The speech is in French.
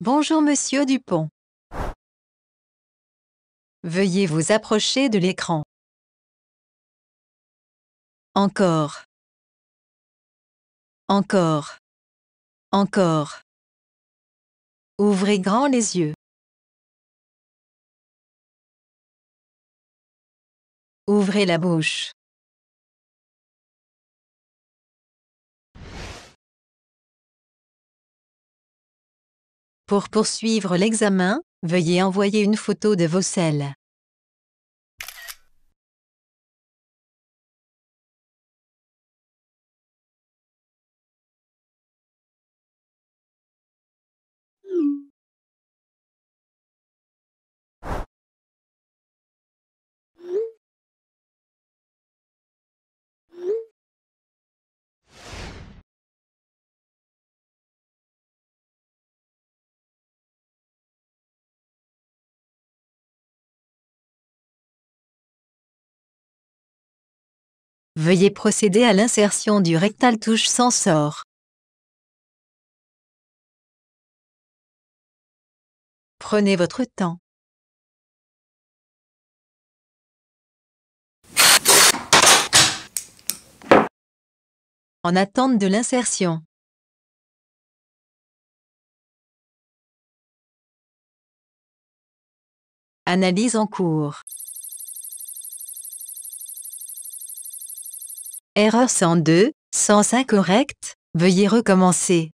Bonjour Monsieur Dupont. Veuillez vous approcher de l'écran. Encore. Encore. Encore. Ouvrez grand les yeux. Ouvrez la bouche. Pour poursuivre l'examen, veuillez envoyer une photo de vos selles. Veuillez procéder à l'insertion du rectal touche sensor. Prenez votre temps. En attente de l'insertion. Analyse en cours. Erreur 102, sens incorrect, veuillez recommencer.